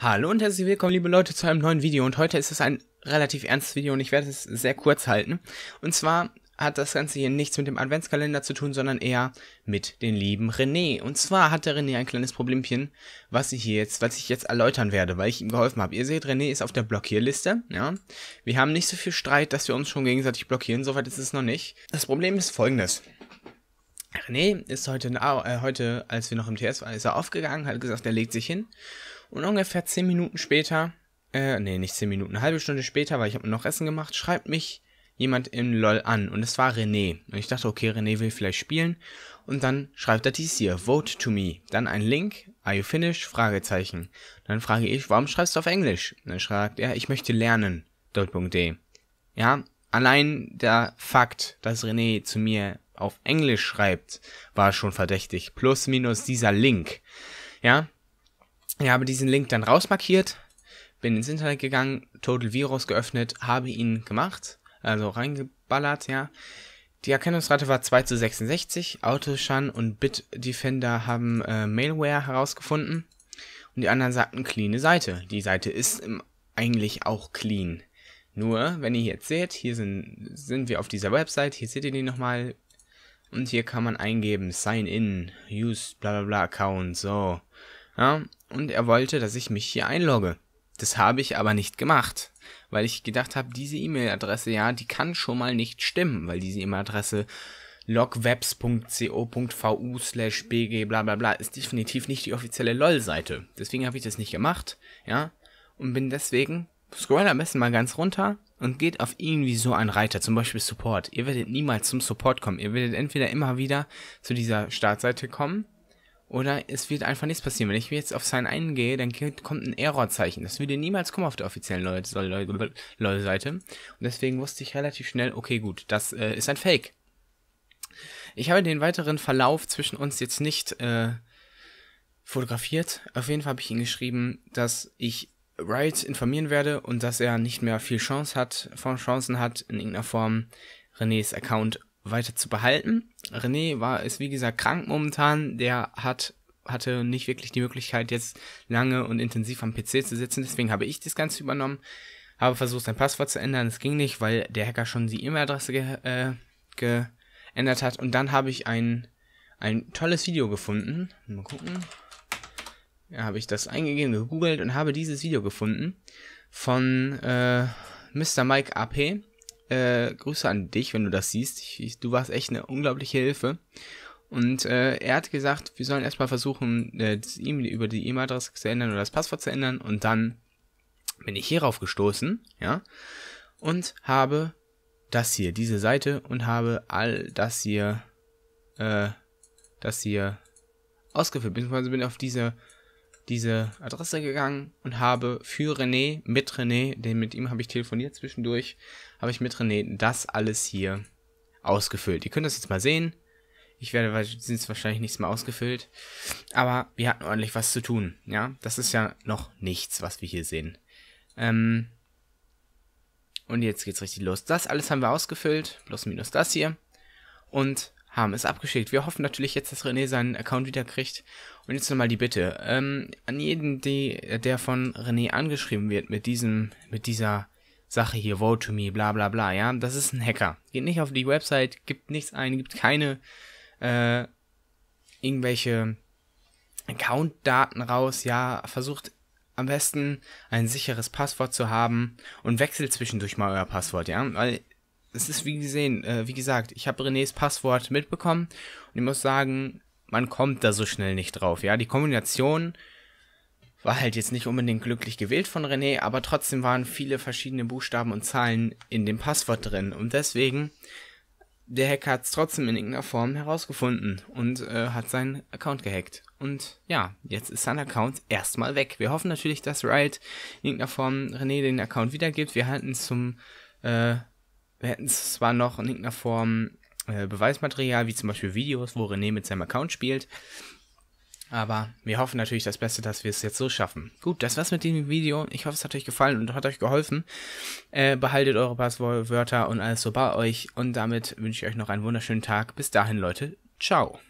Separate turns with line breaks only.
Hallo und herzlich willkommen, liebe Leute, zu einem neuen Video. Und heute ist es ein relativ ernstes Video und ich werde es sehr kurz halten. Und zwar hat das Ganze hier nichts mit dem Adventskalender zu tun, sondern eher mit dem lieben René. Und zwar hat der René ein kleines Problemchen, was ich hier jetzt, was ich jetzt erläutern werde, weil ich ihm geholfen habe. Ihr seht, René ist auf der Blockierliste, ja. Wir haben nicht so viel Streit, dass wir uns schon gegenseitig blockieren, soweit ist es noch nicht. Das Problem ist folgendes. René ist heute, äh, heute als wir noch im TS waren, ist er aufgegangen, hat gesagt, er legt sich hin und ungefähr 10 Minuten später, äh, nee, nicht 10 Minuten, eine halbe Stunde später, weil ich habe noch Essen gemacht, schreibt mich jemand in LOL an. Und es war René. Und ich dachte, okay, René will vielleicht spielen. Und dann schreibt er dies hier, vote to me. Dann ein Link, are you finished? Fragezeichen. Dann frage ich, warum schreibst du auf Englisch? Und dann schreibt er, ich möchte lernen. Dot.de. Ja, allein der Fakt, dass René zu mir auf Englisch schreibt, war schon verdächtig. Plus minus dieser Link. Ja, ich habe diesen Link dann rausmarkiert, bin ins Internet gegangen, Total Virus geöffnet, habe ihn gemacht, also reingeballert, ja. Die Erkennungsrate war 2 zu 66. Autoshan und Bitdefender haben äh, Malware herausgefunden. Und die anderen sagten, cleane Seite. Die Seite ist eigentlich auch clean. Nur, wenn ihr jetzt seht, hier sind, sind wir auf dieser Website. Hier seht ihr die nochmal. Und hier kann man eingeben, sign in, use bla bla bla Account, so. Ja, und er wollte, dass ich mich hier einlogge. Das habe ich aber nicht gemacht, weil ich gedacht habe, diese E-Mail-Adresse, ja, die kann schon mal nicht stimmen, weil diese E-Mail-Adresse logwebs.co.vu slash bg bla bla bla ist definitiv nicht die offizielle LOL-Seite. Deswegen habe ich das nicht gemacht, ja, und bin deswegen, scroll am besten mal ganz runter und geht auf irgendwie so einen Reiter, zum Beispiel Support. Ihr werdet niemals zum Support kommen. Ihr werdet entweder immer wieder zu dieser Startseite kommen oder es wird einfach nichts passieren. Wenn ich jetzt auf Sign eingehe, dann kommt ein Errorzeichen. Das würde niemals kommen auf der offiziellen LOL-Seite. Und deswegen wusste ich relativ schnell, okay, gut, das äh, ist ein Fake. Ich habe den weiteren Verlauf zwischen uns jetzt nicht äh, fotografiert. Auf jeden Fall habe ich ihm geschrieben, dass ich Wright informieren werde und dass er nicht mehr viel Chance hat, von Chancen hat, in irgendeiner Form Renés Account weiter zu behalten. René war, ist wie gesagt krank momentan. Der hat, hatte nicht wirklich die Möglichkeit, jetzt lange und intensiv am PC zu sitzen. Deswegen habe ich das Ganze übernommen. Habe versucht, sein Passwort zu ändern. Es ging nicht, weil der Hacker schon die E-Mail-Adresse ge äh, geändert hat. Und dann habe ich ein, ein tolles Video gefunden. Mal gucken. Ja, habe ich das eingegeben, gegoogelt und habe dieses Video gefunden von äh, Mr. Mike AP äh, Grüße an dich, wenn du das siehst. Ich, du warst echt eine unglaubliche Hilfe. Und äh, er hat gesagt, wir sollen erstmal versuchen, äh, das e über die E-Mail-Adresse zu ändern oder das Passwort zu ändern. Und dann bin ich hierauf gestoßen, ja, und habe das hier, diese Seite, und habe all das hier, äh, das hier ausgeführt. Beziehungsweise bin auf diese diese Adresse gegangen und habe für René, mit René, denn mit ihm habe ich telefoniert zwischendurch, habe ich mit René das alles hier ausgefüllt. Ihr könnt das jetzt mal sehen. Ich werde jetzt wahrscheinlich nichts mehr ausgefüllt. Aber wir hatten ordentlich was zu tun. Ja, das ist ja noch nichts, was wir hier sehen. Ähm und jetzt geht's richtig los. Das alles haben wir ausgefüllt. Plus minus das hier. Und haben es abgeschickt. Wir hoffen natürlich jetzt, dass René seinen Account wieder kriegt. Und jetzt nochmal die Bitte. Ähm, an jeden, die, der von René angeschrieben wird mit diesem, mit dieser Sache hier, vote to me, bla bla bla, ja, das ist ein Hacker. Geht nicht auf die Website, gibt nichts ein, gibt keine äh, irgendwelche Account-Daten raus, ja, versucht am besten ein sicheres Passwort zu haben und wechselt zwischendurch mal euer Passwort, ja, weil es ist wie gesehen, äh, wie gesagt, ich habe Renés Passwort mitbekommen und ich muss sagen, man kommt da so schnell nicht drauf. Ja, die Kombination war halt jetzt nicht unbedingt glücklich gewählt von René, aber trotzdem waren viele verschiedene Buchstaben und Zahlen in dem Passwort drin und deswegen der Hacker hat es trotzdem in irgendeiner Form herausgefunden und äh, hat seinen Account gehackt. Und ja, jetzt ist sein Account erstmal weg. Wir hoffen natürlich, dass Riot in irgendeiner Form René den Account wiedergibt. Wir halten es zum äh, wir hätten zwar noch in irgendeiner Form äh, Beweismaterial, wie zum Beispiel Videos, wo René mit seinem Account spielt. Aber wir hoffen natürlich das Beste, dass wir es jetzt so schaffen. Gut, das war's mit dem Video. Ich hoffe, es hat euch gefallen und hat euch geholfen. Äh, behaltet eure Passwörter und alles so bei euch. Und damit wünsche ich euch noch einen wunderschönen Tag. Bis dahin, Leute. Ciao.